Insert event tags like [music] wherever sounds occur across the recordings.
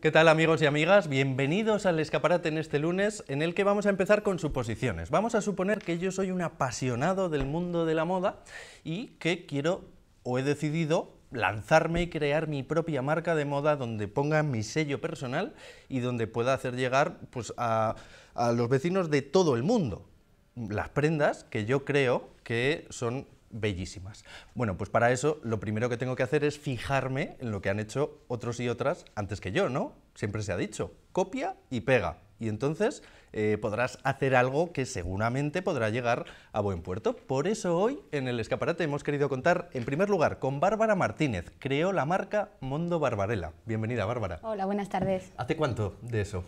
¿Qué tal amigos y amigas? Bienvenidos al escaparate en este lunes en el que vamos a empezar con suposiciones. Vamos a suponer que yo soy un apasionado del mundo de la moda y que quiero o he decidido lanzarme y crear mi propia marca de moda donde ponga mi sello personal y donde pueda hacer llegar pues, a, a los vecinos de todo el mundo las prendas que yo creo que son bellísimas. Bueno, pues para eso lo primero que tengo que hacer es fijarme en lo que han hecho otros y otras antes que yo, ¿no? Siempre se ha dicho, copia y pega. Y entonces eh, podrás hacer algo que seguramente podrá llegar a buen puerto. Por eso hoy en el escaparate hemos querido contar, en primer lugar, con Bárbara Martínez. Creó la marca Mondo Barbarela. Bienvenida, Bárbara. Hola, buenas tardes. ¿Hace cuánto de eso?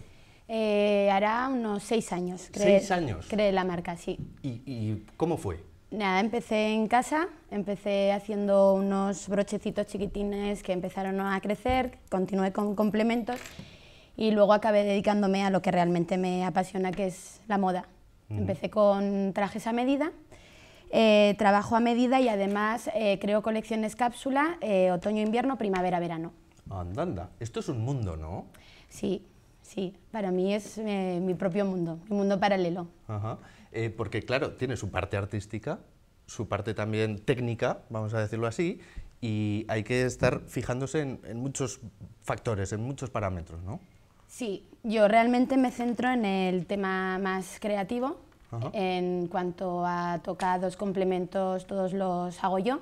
Eh, hará unos seis años. creo. ¿Seis años? Creé la marca, sí. y cómo fue? Nada, empecé en casa, empecé haciendo unos brochecitos chiquitines que empezaron a crecer, continué con complementos y luego acabé dedicándome a lo que realmente me apasiona, que es la moda. Empecé con trajes a medida, eh, trabajo a medida y además eh, creo colecciones cápsula, eh, otoño, invierno, primavera, verano. Andanda, esto es un mundo, ¿no? Sí, sí, para mí es mi propio mundo, mi mundo paralelo. Ajá. Eh, porque claro, tiene su parte artística, su parte también técnica, vamos a decirlo así, y hay que estar fijándose en, muchos factores, en muchos parámetros, ¿no? Sí, yo realmente me centro en el tema más creativo, en cuanto a tocados, complementos, todos los hago yo.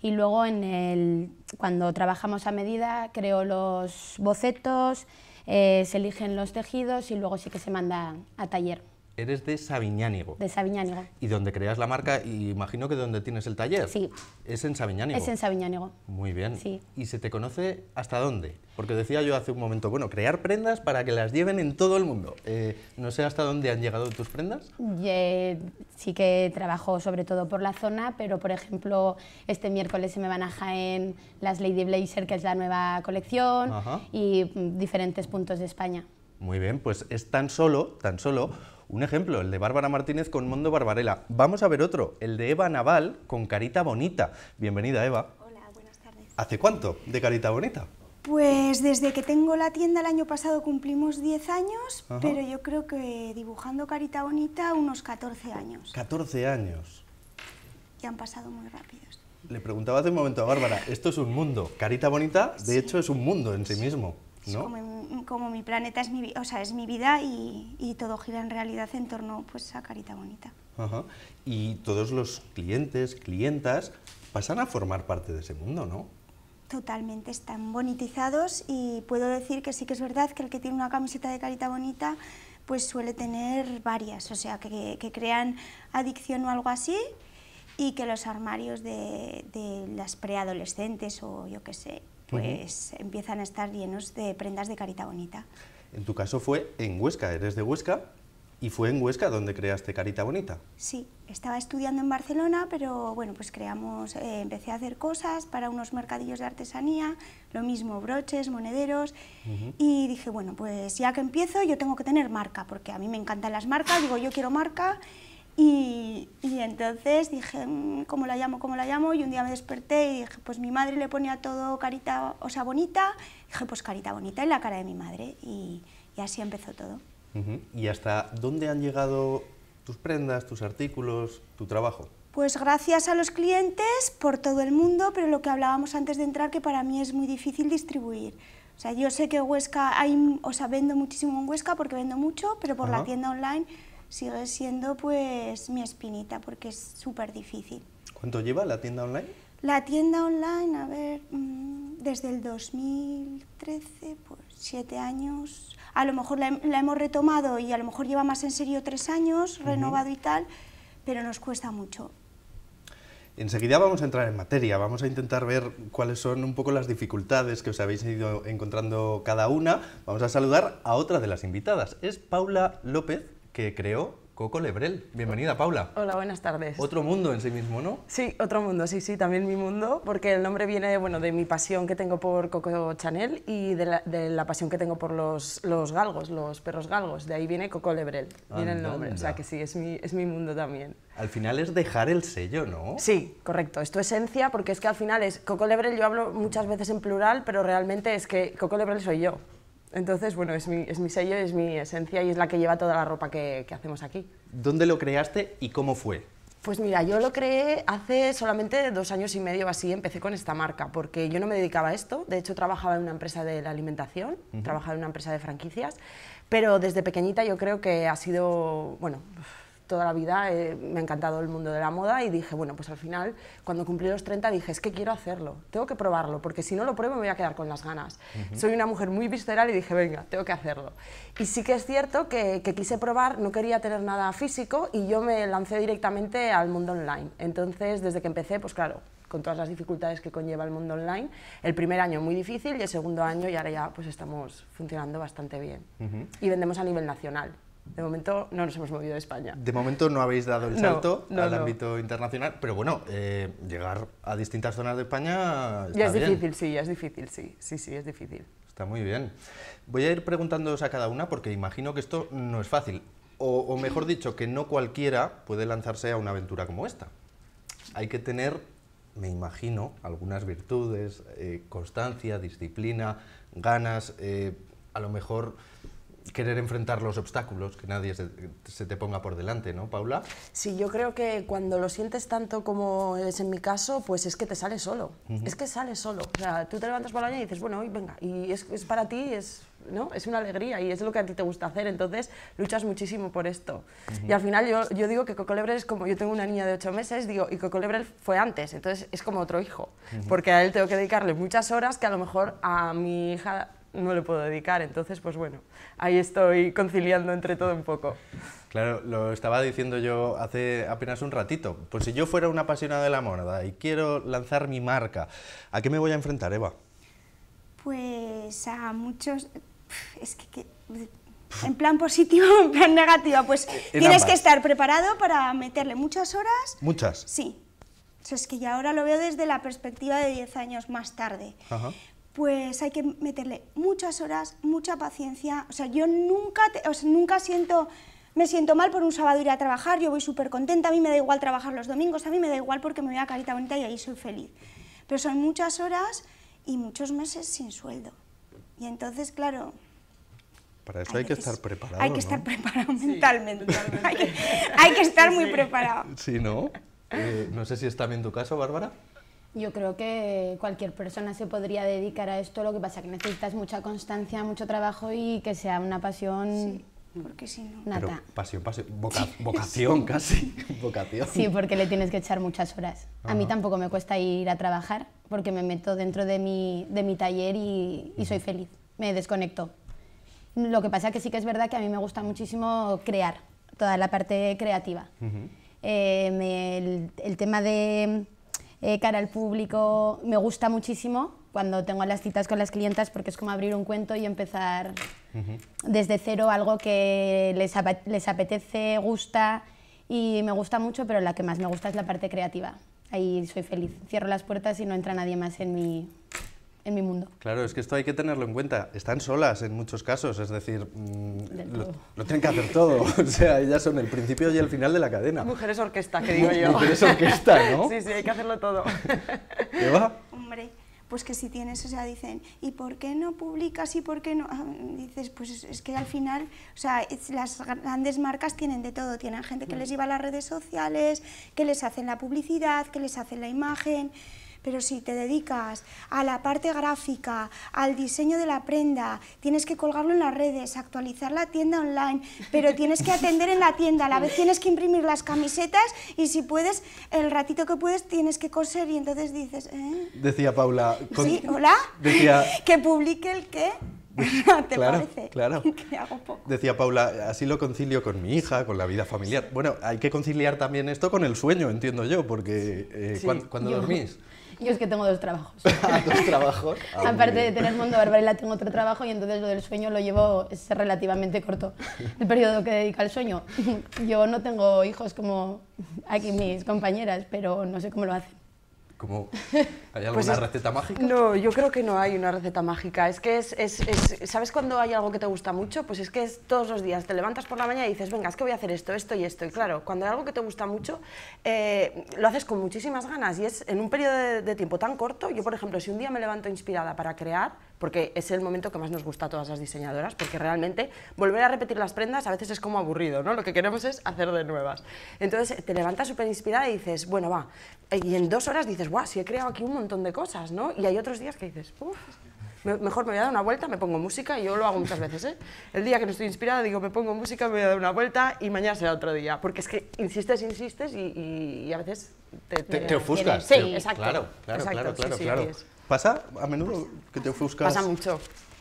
Y luego en el, cuando trabajamos a medida, creo los bocetos, eh, se eligen los tejidos y luego sí que se manda a taller eres de Sabiñánigo. De Sabiñánigo. Y donde creas la marca, imagino que donde tienes el taller. Sí. Es en Sabiñánigo. Es en Sabiñánigo. Muy bien. ¿Y se te conoce hasta dónde? Porque decía yo hace un momento, bueno, crear prendas para que las lleven en todo el mundo. Eh, no sé hasta dónde han llegado tus prendas. sí que trabajo sobre todo por la zona, pero por ejemplo, este miércoles se me van a Jaén las Lady Blazer, que es la nueva colección, y mm, diferentes puntos de España. Muy bien, pues es tan solo, tan solo un ejemplo, el de Bárbara Martínez con Mundo Barbarela. Vamos a ver otro, el de Eva Naval con Carita Bonita. Bienvenida, Eva. Hola, buenas tardes. ¿Hace cuánto de Carita Bonita? Pues desde que tengo la tienda el año pasado cumplimos 10 años, pero yo creo que dibujando Carita Bonita unos 14 años. 14 años. Y han pasado muy rápidos. Le preguntaba hace un momento a Bárbara, esto es un mundo. Carita Bonita, de hecho, es un mundo en sí mismo. Como, mi planeta es mi, o sea, es mi vida y, todo gira en realidad en torno pues, a Carita Bonita. Y todos los clientes, clientas, pasan a formar parte de ese mundo, ¿no? Totalmente, están bonitizados y puedo decir que sí que es verdad que el que tiene una camiseta de Carita Bonita pues suele tener varias, o sea, que, crean adicción o algo así y que los armarios de, de las preadolescentes o yo qué sé, pues empiezan a estar llenos de prendas de carita bonita. En tu caso fue en Huesca, eres de Huesca y fue en Huesca donde creaste Carita Bonita. Sí, estaba estudiando en Barcelona, pero bueno, pues creamos, eh, empecé a hacer cosas para unos mercadillos de artesanía, lo mismo broches, monederos, y dije, bueno, pues ya que empiezo yo tengo que tener marca, porque a mí me encantan las marcas, digo, yo quiero marca, y, entonces dije, mm, ¿cómo la llamo? ¿Cómo la llamo? Y un día me desperté y dije, pues mi madre le ponía todo carita, o sea, bonita. dije, pues carita bonita en la cara de mi madre. Y, así empezó todo. ¿Y hasta dónde han llegado tus prendas, tus artículos, tu trabajo? Pues gracias a los clientes por todo el mundo, pero lo que hablábamos antes de entrar, que para mí es muy difícil distribuir. O sea, yo sé que Huesca, hay, o sea, vendo muchísimo en Huesca porque vendo mucho, pero por la tienda online sigue siendo pues mi espinita porque es súper difícil. ¿Cuánto lleva la tienda online? La tienda online, a ver, mm, desde el 2013, pues siete años. A lo mejor la, hemos retomado y a lo mejor lleva más en serio tres años, renovado y tal, pero nos cuesta mucho. Enseguida vamos a entrar en materia, vamos a intentar ver cuáles son un poco las dificultades que os habéis ido encontrando cada una. Vamos a saludar a otra de las invitadas, es Paula López, que creó Coco Lebrel. Bienvenida, Paula. Hola, buenas tardes. Otro mundo en sí mismo, ¿no? Sí, otro mundo, sí, sí, también mi mundo, porque el nombre viene bueno, de mi pasión que tengo por Coco Chanel y de la, pasión que tengo por los, los, galgos, los perros galgos. De ahí viene Coco Lebrel, viene el nombre. O sea que sí, es mi, es mi mundo también. Al final es dejar el sello, ¿no? Sí, correcto. Es tu esencia, porque es que al final es Coco Lebrel, yo hablo muchas veces en plural, pero realmente es que Coco Lebrel soy yo. Entonces, bueno, es mi, es mi, sello, es mi esencia y es la que lleva toda la ropa que, hacemos aquí. ¿Dónde lo creaste y cómo fue? Pues mira, yo lo creé hace solamente dos años y medio así, empecé con esta marca, porque yo no me dedicaba a esto, de hecho trabajaba en una empresa de la alimentación, trabajaba en una empresa de franquicias, pero desde pequeñita yo creo que ha sido, bueno, toda la vida eh, me ha encantado el mundo de la moda y dije, bueno, pues al final, cuando cumplí los 30, dije, es que quiero hacerlo, tengo que probarlo, porque si no lo pruebo me voy a quedar con las ganas. Soy una mujer muy visceral y dije, venga, tengo que hacerlo. Y sí que es cierto que, quise probar, no quería tener nada físico y yo me lancé directamente al mundo online. Entonces, desde que empecé, pues claro, con todas las dificultades que conlleva el mundo online, el primer año muy difícil y el segundo año y ahora ya pues estamos funcionando bastante bien. Y vendemos a nivel nacional de momento no nos hemos movido a España. De momento no habéis dado el salto al ámbito internacional, pero bueno, eh, llegar a distintas zonas de España está ya es difícil, sí, ya es difícil, sí, sí, sí, es difícil. Está muy bien. Voy a ir preguntándoos a cada una porque imagino que esto no es fácil, o, mejor dicho, que no cualquiera puede lanzarse a una aventura como esta. Hay que tener, me imagino, algunas virtudes, eh, constancia, disciplina, ganas, eh, a lo mejor querer enfrentar los obstáculos, que nadie se, te ponga por delante, ¿no, Paula? Sí, yo creo que cuando lo sientes tanto como es en mi caso, pues es que te sale solo. Es que sale solo. O sea, tú te levantas por la mañana y dices, bueno, hoy venga, y es, para ti, es, ¿no? es una alegría y es lo que a ti te gusta hacer. Entonces, luchas muchísimo por esto. Y al final yo, digo que Cocolebre es como, yo tengo una niña de ocho meses, digo, y Cocolebre fue antes, entonces es como otro hijo, porque a él tengo que dedicarle muchas horas que a lo mejor a mi hija no le puedo dedicar. Entonces, pues bueno, ahí estoy conciliando entre todo un poco. Claro, lo estaba diciendo yo hace apenas un ratito. Pues si yo fuera una apasionada de la moda y quiero lanzar mi marca, ¿a qué me voy a enfrentar, Eva? Pues a muchos... Es que... En plan positivo, [laughs] en plan negativo, pues tienes que estar preparado para meterle muchas horas. ¿Muchas? Sí, o es que ya ahora lo veo desde la perspectiva de 10 años más tarde. Ajá pues hay que meterle muchas horas, mucha paciencia. O sea, yo nunca, nunca siento, me siento mal por un sábado ir a trabajar, yo voy súper contenta, a mí me da igual trabajar los domingos, a mí me da igual porque me voy a Carita Bonita y ahí soy feliz. Pero son muchas horas y muchos meses sin sueldo. Y entonces, claro, para eso hay, que estar preparado. Hay que estar preparado mentalmente. [laughs] hay, que, estar muy preparado. Sí, ¿no? Eh, no sé si está bien tu caso, Bárbara. Yo creo que cualquier persona se podría dedicar a esto, lo que pasa que necesitas mucha constancia, mucho trabajo y que sea una pasión... Sí, porque si no... Nata. pasión, pasión, vocación [laughs] casi, [laughs] vocación. Sí, porque le tienes que echar muchas horas. A mí tampoco me cuesta ir a trabajar porque me meto dentro de mi, de mi taller y, soy feliz, me desconecto. Lo que pasa que sí que es verdad que a mí me gusta muchísimo crear, toda la parte creativa. Eh, el tema de eh, cara al público. Me gusta muchísimo cuando tengo las citas con las clientas porque es como abrir un cuento y empezar desde cero algo que les, les apetece, gusta y me gusta mucho, pero la que más me gusta es la parte creativa. Ahí soy feliz. Cierro las puertas y no entra nadie más en mi, en mi mundo. Claro, es que esto hay que tenerlo en cuenta. Están solas en muchos casos, es decir, no mm, lo, tienen que hacer todo. [laughs] o sea, ellas son el principio y el final de la cadena. Mujeres orquesta, que digo yo. Mujeres orquesta, ¿no? [laughs] sí, sí, hay que hacerlo todo. ¿Qué [laughs] va? Hombre pues que si tienes, o sea, dicen, ¿y por qué no publicas y por qué no? Ah, dices, pues es que al final, o sea, las grandes marcas tienen de todo, tienen gente que les lleva a las redes sociales, que les hacen la publicidad, que les hacen la imagen, pero si te dedicas a la parte gráfica, al diseño de la prenda, tienes que colgarlo en las redes, actualizar la tienda online, pero tienes que atender en la tienda, a la vez tienes que imprimir las camisetas y si puedes, el ratito que puedes tienes que coser y entonces dices... ¿eh? Decía Paula... Sí, hola. Que publique el qué. [laughs] ¿Te parece? Claro. [laughs] Decía Paula, así lo concilio con mi hija, con la vida familiar. Bueno, hay que conciliar también esto con el sueño, entiendo yo, porque eh, cuando dormís? Yo es que tengo dos trabajos. [laughs] Ah, ¿Dos trabajos? [laughs] Ah, Aparte de tener Mundo la tengo otro trabajo y entonces lo del sueño lo llevo es relativamente corto. El periodo que dedica al sueño. [laughs] Yo no tengo hijos como aquí mis compañeras, pero no sé cómo lo hacen. ¿Hay [laughs] pues alguna receta mágica? No, yo creo que no hay una receta mágica. Es que es, ¿Sabes cuando hay algo que te gusta mucho? Pues es que es todos los días. Te levantas por la mañana y dices, venga, es que voy a hacer esto, esto y esto. Y claro, cuando hay algo que te gusta mucho, eh, lo haces con muchísimas ganas. Y es en un periodo de tiempo tan corto. Yo, por ejemplo, si un día me levanto inspirada para crear, porque es el momento que más nos gusta a todas las diseñadoras, porque realmente volver a repetir las prendas a veces es como aburrido, ¿no? Lo que queremos es hacer de nuevas. Entonces te levantas súper inspirada y dices, bueno, va, y en dos horas dices, guau, si he creado aquí un montón de cosas, ¿no? Y hay otros días que dices, uff, mejor me voy a dar una vuelta, me pongo música, y yo lo hago muchas veces, ¿eh? El día que no estoy inspirada digo, me pongo música, me voy a dar una vuelta y mañana será otro día, porque es que insistes, insistes y, a veces te, te, ofuscas. Sí, exacto. Claro, claro, claro, claro, ¿Pasa a menudo pues que te ofuscas? Pasa mucho.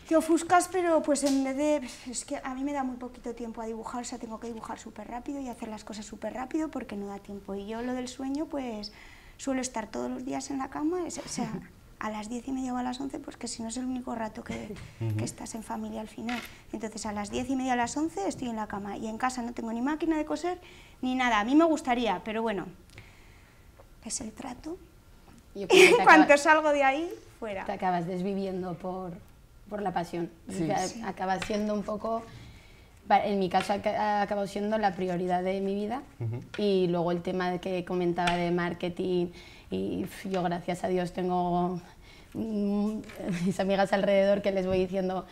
Te ofuscas, pero pues en vez de... Es que a mí me da muy poquito tiempo a dibujar, o sea, tengo que dibujar súper rápido y hacer las cosas súper rápido porque no da tiempo. Y yo lo del sueño, pues suelo estar todos los días en la cama, a las diez y media o a las once, porque si no es el único rato que, estás en familia al final. Entonces a las diez y media o a las once estoy en la cama y en casa no tengo ni máquina de coser ni nada. A mí me gustaría, pero bueno, es el trato. Y [laughs] cuando salgo de ahí, fuera. Te acabas desviviendo por, por la pasión. Acabas siendo un poco en mi caso ha acabado siendo la prioridad de mi vida y luego el tema que comentaba de marketing y yo gracias a Dios tengo mm, [laughs] mis amigas alrededor que les voy diciendo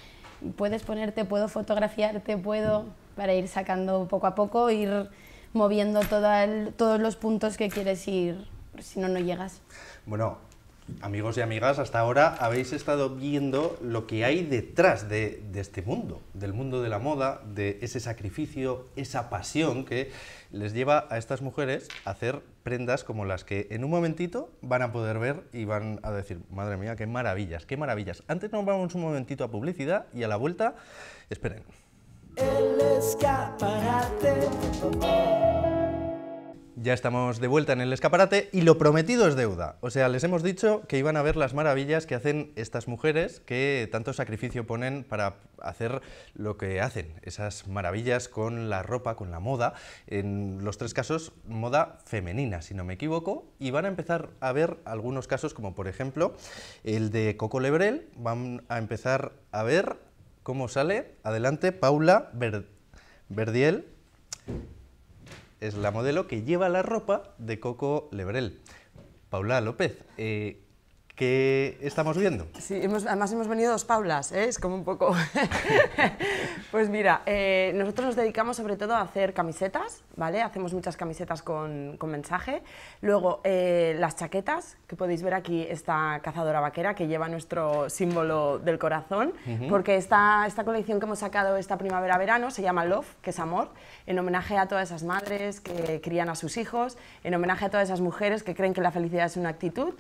puedes ponerte, puedo fotografiarte, puedo para ir sacando poco a poco, ir moviendo todos los puntos que quieres ir, si no, no llegas. Bueno, amigos y amigas, hasta ahora habéis estado viendo lo que hay detrás de, este mundo, del mundo de la moda, de ese sacrificio, esa pasión que les lleva a estas mujeres a hacer prendas como las que en un momentito van a poder ver y van a decir, madre mía, qué maravillas, qué maravillas. Antes nos vamos un momentito a publicidad y a la vuelta, esperen. Ya estamos de vuelta en el escaparate y lo prometido es deuda. O sea, les hemos dicho que iban a ver las maravillas que hacen estas mujeres que tanto sacrificio ponen para hacer lo que hacen, esas maravillas con la ropa, con la moda, en los tres casos moda femenina, si no me equivoco, y van a empezar a ver algunos casos como por ejemplo el de Coco Lebrel, van a empezar a ver cómo sale. Adelante, Paula Verdiel es la modelo que lleva la ropa de Coco Lebrel. Paula López, eh, ¿Qué estamos viendo? Sí, además hemos venido dos Paulas, ¿eh? es como un poco... [laughs] pues mira, eh, nosotros nos dedicamos sobre todo a hacer camisetas, ¿vale? Hacemos muchas camisetas con, con mensaje. Luego, eh, las chaquetas, que podéis ver aquí esta cazadora vaquera que lleva nuestro símbolo del corazón, porque esta, esta colección que hemos sacado esta primavera-verano se llama Love, que es amor, en homenaje a todas esas madres que crían a sus hijos, en homenaje a todas esas mujeres que creen que la felicidad es una actitud.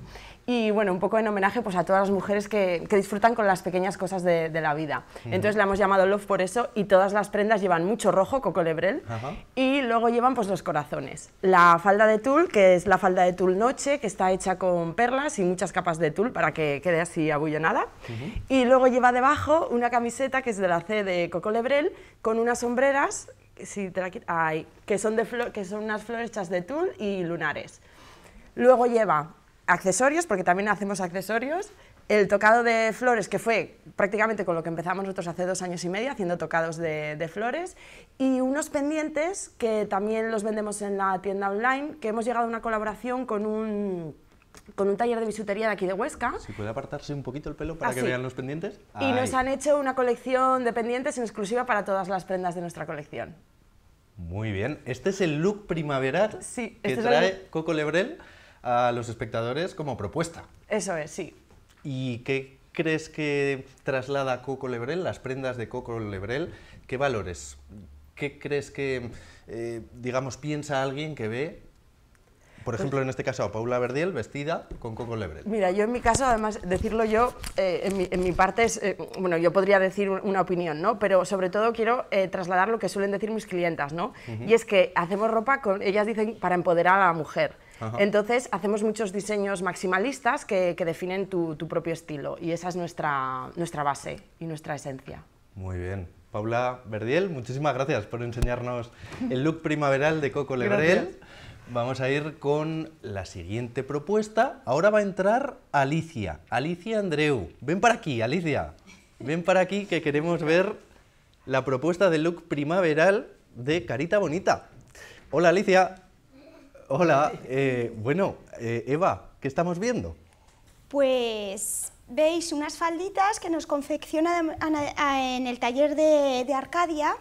Y bueno, un poco en homenaje pues, a todas las mujeres que, disfrutan con las pequeñas cosas de, la vida. Entonces la hemos llamado Love por eso y todas las prendas llevan mucho rojo, coco lebrel, y luego llevan pues, los corazones. La falda de tul, que es la falda de tul noche, que está hecha con perlas y muchas capas de tul para que quede así abullonada. Y luego lleva debajo una camiseta que es de la C de coco lebrel con unas sombreras si que, son de que son unas flores hechas de tul y lunares. Luego lleva accesorios, porque también hacemos accesorios, el tocado de flores, que fue prácticamente con lo que empezamos nosotros hace dos años y medio, haciendo tocados de, flores, y unos pendientes que también los vendemos en la tienda online, que hemos llegado a una colaboración con un, con un taller de bisutería de aquí de Huesca. ¿Se puede apartarse un poquito el pelo para ah, que vean los pendientes? Y nos han hecho una colección de pendientes en exclusiva para todas las prendas de nuestra colección. Muy bien. Este es el look primaveral que este trae Coco Lebrel a los espectadores como propuesta. Eso es, sí. ¿Y qué crees que traslada Coco Lebrel, las prendas de Coco Lebrel? ¿Qué valores? ¿Qué crees que, eh, digamos, piensa alguien que ve por ejemplo, en este caso, Paula Verdiel vestida con Coco Lebrel. Mira, yo en mi caso, además, decirlo yo, eh, en, mi, parte es, eh, bueno, yo podría decir una opinión, ¿no? Pero sobre todo quiero eh, trasladar lo que suelen decir mis clientas, ¿no? Y es que hacemos ropa con, ellas dicen, para empoderar a la mujer. Entonces, hacemos muchos diseños maximalistas que, definen tu, propio estilo y esa es nuestra, nuestra base y nuestra esencia. Muy bien. Paula Verdiel, muchísimas gracias por enseñarnos el look primaveral de Coco Lebrel. Gracias. Vamos a ir con la siguiente propuesta. Ahora va a entrar Alicia. Alicia Andreu. Ven para aquí, Alicia. Ven para aquí que queremos ver la propuesta de look primaveral de Carita Bonita. Hola, Alicia. Hola. Eh, bueno, eh, Eva, ¿qué estamos viendo? Pues veis unas falditas que nos confecciona en el taller de, de Arcadia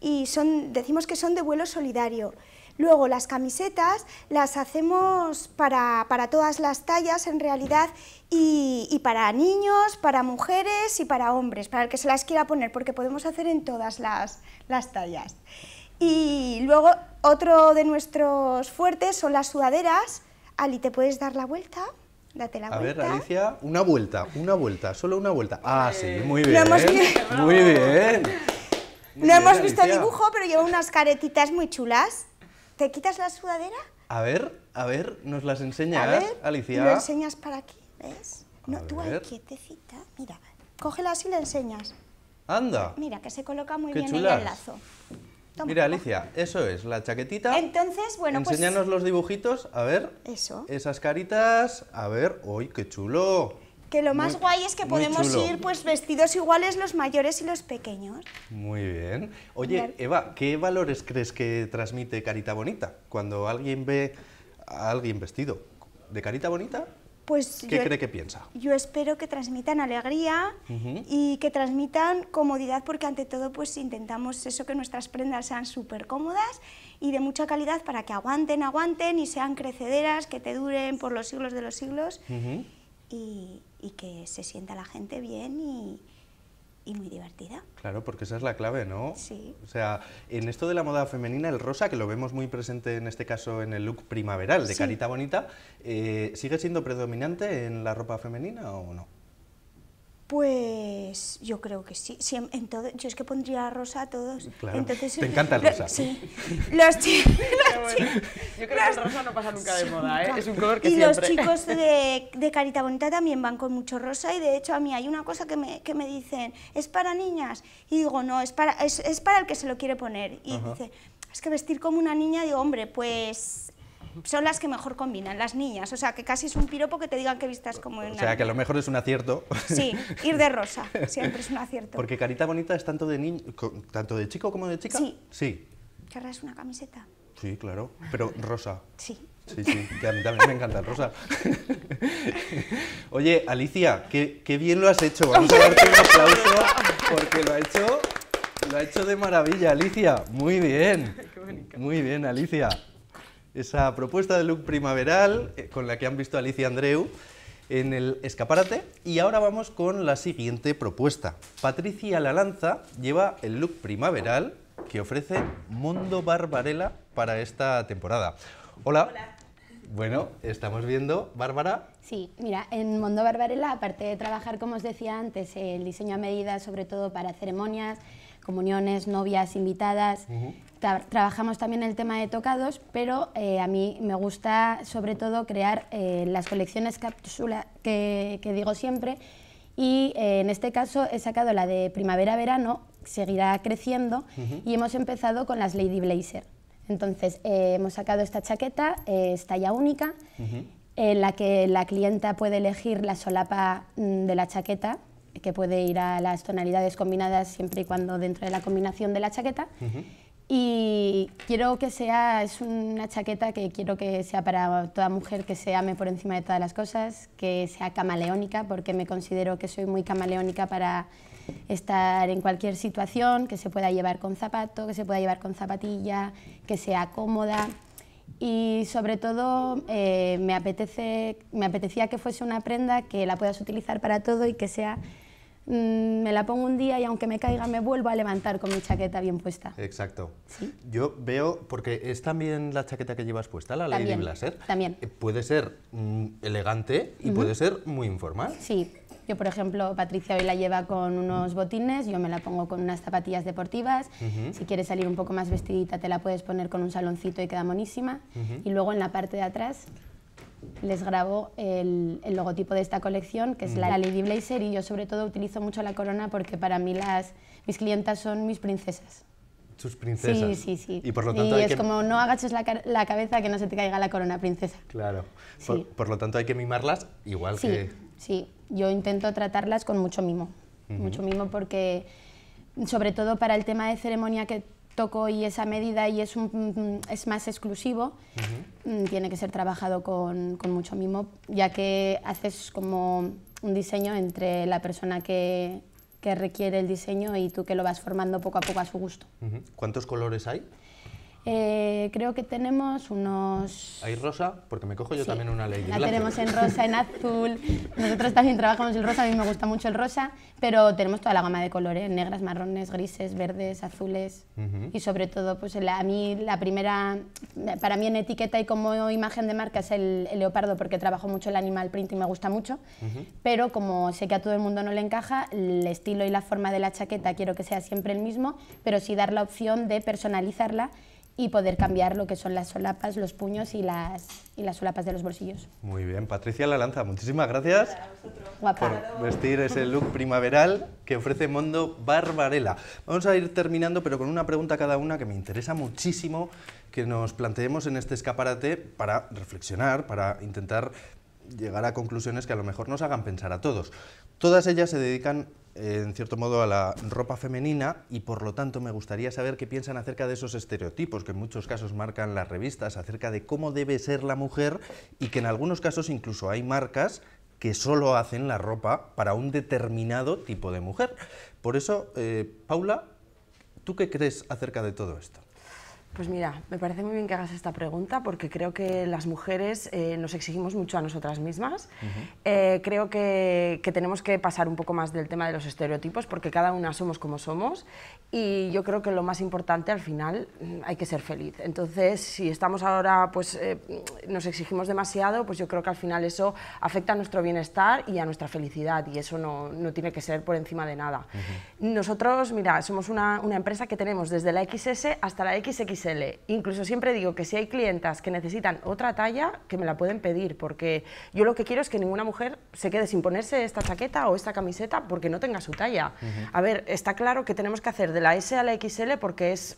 y son, decimos que son de vuelo solidario. Luego las camisetas las hacemos para, para todas las tallas en realidad y, para niños, para mujeres y para hombres, para el que se las quiera poner, porque podemos hacer en todas las, las tallas. Y luego otro de nuestros fuertes son las sudaderas. Ali, ¿te puedes dar la vuelta? Date la a ver, Alicia, una vuelta, una vuelta, solo una vuelta. Ah, sí, muy bien. Muy bien. no hemos visto el dibujo, pero lleva unas caretitas muy chulas. ¿Te quitas la sudadera? A ver, a ver, nos las enseñas, a ver, Alicia. Lo enseñas para aquí, ¿ves? No, tú ahí quietecita, mira, cógela así y le enseñas. Anda. Mira, que se coloca muy bien en el lazo. mira, Alicia, eso es, la chaquetita. Entonces, bueno, pues Enséñanos los dibujitos, a ver. Eso. Esas caritas, a ver, uy, qué chulo! Que lo más guay es que podemos ir pues vestidos iguales los mayores y los pequeños. Muy bien. Oye, Eva, ¿qué valores crees que transmite Carita Bonita cuando alguien ve a alguien vestido de Carita Bonita? Pues ¿Qué cree que piensa? Yo espero que transmitan alegría y que transmitan comodidad, porque ante todo pues intentamos eso, que nuestras prendas sean súper cómodas y de mucha calidad para que aguanten, aguanten y sean crecederas, que te duren por los siglos de los siglos. y, y que se sienta la gente bien y, muy divertida. Claro, porque esa es la clave, ¿no? Sí. O sea, en esto de la moda femenina, el rosa, que lo vemos muy presente en este caso en el look primaveral de carita bonita, eh, ¿sigue siendo predominante en la ropa femenina o no? Pues yo creo que sí. en todo, yo es que pondría Rosa a todos. Claro. Te encanta Rosa. [laughs] sí. Los chicos. [laughs] yo creo que el Rosa no pasa nunca de moda, ¿eh? es un color que Y los chicos [laughs] de, Carita Bonita también van con mucho rosa y de hecho a mí hay una cosa que me, que me dicen, es para niñas. Y digo, no, es para, es, para el que se lo quiere poner. Y dice, es que vestir como una niña, digo, hombre, pues son las que mejor combinan, las niñas. O sea, que casi es un piropo que te digan que vistas como una O sea, que a lo mejor es un acierto. Sí, [laughs] ir de rosa, siempre es un acierto. Porque carita bonita es tanto de niño, tanto de chico como de chica. Sí. Sí. ¿Querrás una camiseta? Sí, claro, pero rosa. Sí. Sí, sí, también me encanta el rosa. [laughs] Oye, Alicia, qué, bien lo has hecho. Vamos a darte un aplauso porque lo ha hecho, lo ha hecho de maravilla, Alicia. Muy bien. [laughs] Muy bien, Alicia esa propuesta de look primaveral eh, con la que han visto a Alicia Andreu en el escaparate. Y ahora vamos con la siguiente propuesta. Patricia La Lanza lleva el look primaveral que ofrece Mundo barbarela para esta temporada. Hola. Hola. Bueno, estamos viendo, Bárbara. Sí, mira, en Mondo barbarela aparte de trabajar, como os decía antes, el diseño a medida, sobre todo para ceremonias, comuniones, novias, invitadas. trabajamos también el tema de tocados, pero eh, a mí me gusta sobre todo crear eh, las colecciones cápsula que, digo siempre y eh, en este caso he sacado la de primavera-verano, seguirá creciendo y hemos empezado con las Lady Blazer. Entonces hemos sacado esta chaqueta, es talla única, en la que la clienta puede elegir la solapa mm, de la chaqueta que puede ir a las tonalidades combinadas siempre y cuando dentro de la combinación de la chaqueta. Y quiero que sea, es una chaqueta que quiero que sea para toda mujer que se ame por encima de todas las cosas, que sea camaleónica, porque me considero que soy muy camaleónica para estar en cualquier situación, que se pueda llevar con zapato, que se pueda llevar con zapatilla, que sea cómoda y sobre todo eh, me, apetece, me apetecía que fuese una prenda que la puedas utilizar para todo y que sea mm, me la pongo un día y aunque me caiga me vuelvo a levantar con mi chaqueta bien puesta. Exacto. Yo veo, porque es también la chaqueta que llevas puesta, la Lady Blazer. También. Eh, puede ser mm, elegante y puede ser muy informal. Sí. Yo, por ejemplo, Patricia hoy la lleva con unos botines, yo me la pongo con unas zapatillas deportivas. Si quieres salir un poco más vestidita, te la puedes poner con un saloncito y queda monísima. Y luego en la parte de atrás les grabo el, logotipo de esta colección, que es la Lady Blazer, y yo sobre todo utilizo mucho la corona porque para mí las, mis clientas son mis princesas sus princesas. Sí, sí, sí. Y por lo tanto es como no agaches la, la, cabeza que no se te caiga la corona, princesa. Claro. Por, lo tanto hay que mimarlas igual sí, Sí, yo intento tratarlas con mucho mimo, mucho mimo porque sobre todo para el tema de ceremonia que toco y esa medida y es, mm, es más exclusivo, mm, tiene que ser trabajado con, mucho mimo, ya que haces como un diseño entre la persona que, requiere el diseño y tú que lo vas formando poco a poco a su gusto. ¿Cuántos colores hay? Eh, creo que tenemos unos... ¿Hay rosa? Porque me cojo yo también una ley. La tenemos en [laughs] rosa, en azul. Nosotros también trabajamos el rosa, a mí me gusta mucho el rosa, pero tenemos toda la gama de colores, negras, marrones, grises, verdes, azules. Y sobre todo, pues a mí la primera, para mí en etiqueta y como imagen de marca es el, leopardo, porque trabajo mucho el animal print y me gusta mucho. Pero como sé que a todo el mundo no le encaja, el estilo y la forma de la chaqueta quiero que sea siempre el mismo, pero sí dar la opción de personalizarla y poder cambiar lo que son las solapas, los puños y las, y las solapas de los bolsillos. Muy bien, Patricia la lanza. muchísimas gracias Guapa. por vestir ese look primaveral que ofrece Mondo Barbarella. Vamos a ir terminando, pero con una pregunta cada una que me interesa muchísimo que nos planteemos en este escaparate para reflexionar, para intentar llegar a conclusiones que a lo mejor nos hagan pensar a todos. Todas ellas se dedican, eh, en cierto modo, a la ropa femenina y por lo tanto me gustaría saber qué piensan acerca de esos estereotipos que en muchos casos marcan las revistas, acerca de cómo debe ser la mujer y que en algunos casos incluso hay marcas que solo hacen la ropa para un determinado tipo de mujer. Por eso, eh, Paula, ¿tú qué crees acerca de todo esto? Pues mira, me parece muy bien que hagas esta pregunta porque creo que las mujeres eh, nos exigimos mucho a nosotras mismas. Eh, creo que, tenemos que pasar un poco más del tema de los estereotipos porque cada una somos como somos y yo creo que lo más importante al final mm, hay que ser feliz. Entonces, si estamos ahora, pues eh, nos exigimos demasiado, pues yo creo que al final eso afecta a nuestro bienestar y a nuestra felicidad y eso no, tiene que ser por encima de nada. Nosotros, mira, somos una, una empresa que tenemos desde la XS hasta la XX Incluso siempre digo que si hay clientas que necesitan otra talla, que me la pueden pedir, porque yo lo que quiero es que ninguna mujer se quede sin ponerse esta chaqueta o esta camiseta porque no tenga su talla. A ver, está claro que tenemos que hacer de la S a la XL porque es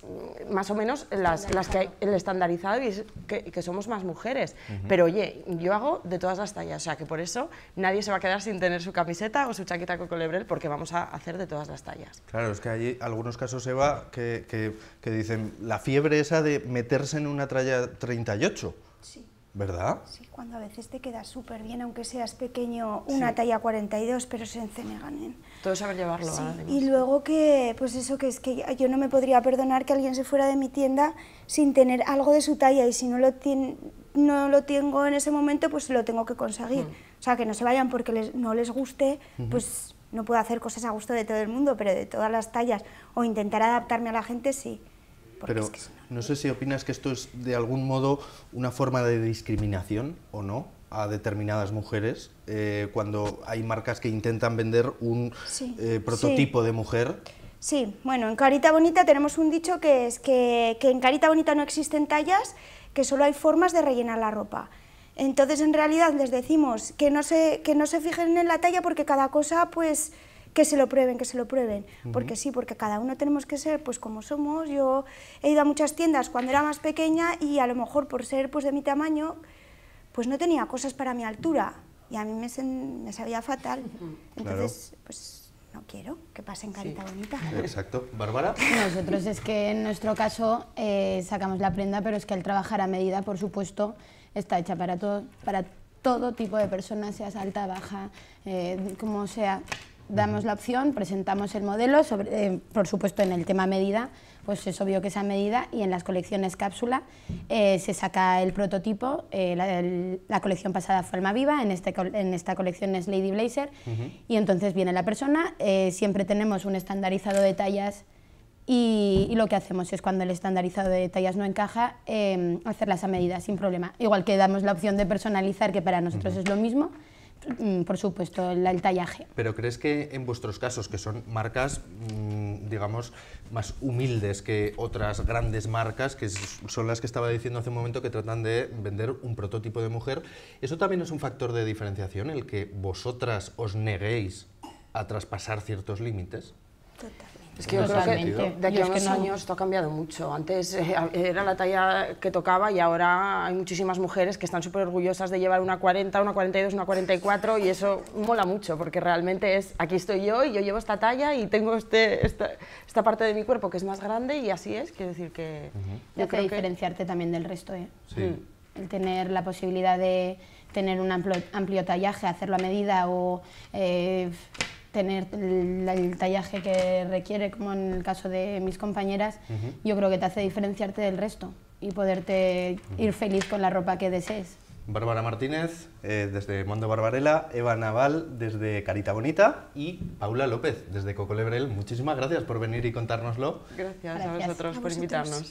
mm, más o menos las, las que hay, el estandarizado y que, somos más mujeres. Pero oye, yo hago de todas las tallas, o sea que por eso nadie se va a quedar sin tener su camiseta o su chaqueta con colebrel porque vamos a hacer de todas las tallas. Claro, es que hay algunos casos, Eva, que dicen la fiebre esa de meterse en una talla 38. Sí. ¿Verdad? Sí, cuando a veces te queda súper bien, aunque seas pequeño, una talla 42, pero se encenegan. ¿eh? Todo saber llevarlo. Sí. Y luego que, pues eso, que es que yo no me podría perdonar que alguien se fuera de mi tienda sin tener algo de su talla y si no lo, tiene, no lo tengo en ese momento, pues lo tengo que conseguir. Mm. O sea, que no se vayan porque no les guste, pues no puedo hacer cosas a gusto de todo el mundo, pero de todas las tallas, o intentar adaptarme a la gente, sí. Pero no... sé si opinas que esto es de algún modo una forma de discriminación o no a determinadas mujeres eh, cuando hay marcas que intentan vender un eh, prototipo de mujer. Sí, bueno, en Carita Bonita tenemos un dicho que es que, en Carita Bonita no existen tallas, que solo hay formas de rellenar la ropa. Entonces, en realidad les decimos que no se, que no se fijen en la talla porque cada cosa, pues, que se lo prueben, que se lo prueben. Porque sí, porque cada uno tenemos que ser pues como somos. Yo he ido a muchas tiendas cuando era más pequeña y a lo mejor por ser pues de mi tamaño, pues no tenía cosas para mi altura. Y a mí me, me sabía fatal. Entonces, pues no quiero que pasen carita bonita. Exacto. ¿Bárbara? Nosotros es que en nuestro caso eh, sacamos la prenda, pero es que el trabajar a medida, por supuesto, está hecha para todo, para todo tipo de personas, ...sea alta, baja, eh, como sea damos la opción, presentamos el modelo, eh, por supuesto en el tema medida, pues es obvio que esa medida y en las colecciones cápsula eh, se saca el prototipo, eh, la, colección pasada fue Alma Viva, en, este, en esta colección es Lady Blazer y entonces viene la persona, siempre tenemos un estandarizado de tallas y, lo que hacemos es cuando el estandarizado de tallas no encaja, hacerlas a medida sin problema. Igual que damos la opción de personalizar, que para nosotros es lo mismo, Mm, por supuesto, el, tallaje. Pero ¿crees que en vuestros casos, que son marcas, mm, digamos, más humildes que otras grandes marcas, que son las que estaba diciendo hace un momento que tratan de vender un prototipo de mujer, eso también es un factor de diferenciación, el que vosotras os neguéis a traspasar ciertos límites? Total. Es que yo creo que de aquí a unos años esto ha cambiado mucho. Antes eh, eh, era la talla que tocaba y ahora hay muchísimas mujeres que están súper orgullosas de llevar una 40, una 42, una 44 y eso mola mucho porque realmente es aquí estoy yo y yo llevo esta talla y tengo este, esta, parte de mi cuerpo que es más grande y así es. Quiero decir que... yo diferenciarte también del resto. ¿eh? Sí. Mm. El tener la posibilidad de tener un amplio, tallaje, hacerlo a medida o... Eh, tener el, tallaje que requiere, como en el caso de mis compañeras, yo creo que te hace diferenciarte del resto y poderte ir feliz con la ropa que desees. Bárbara Martínez, eh, desde Mondo Barbarela, Eva Naval, desde Carita Bonita y Paula López, desde Coco Lebrel. Muchísimas gracias por venir y contárnoslo. Gracias, a vosotros por invitarnos.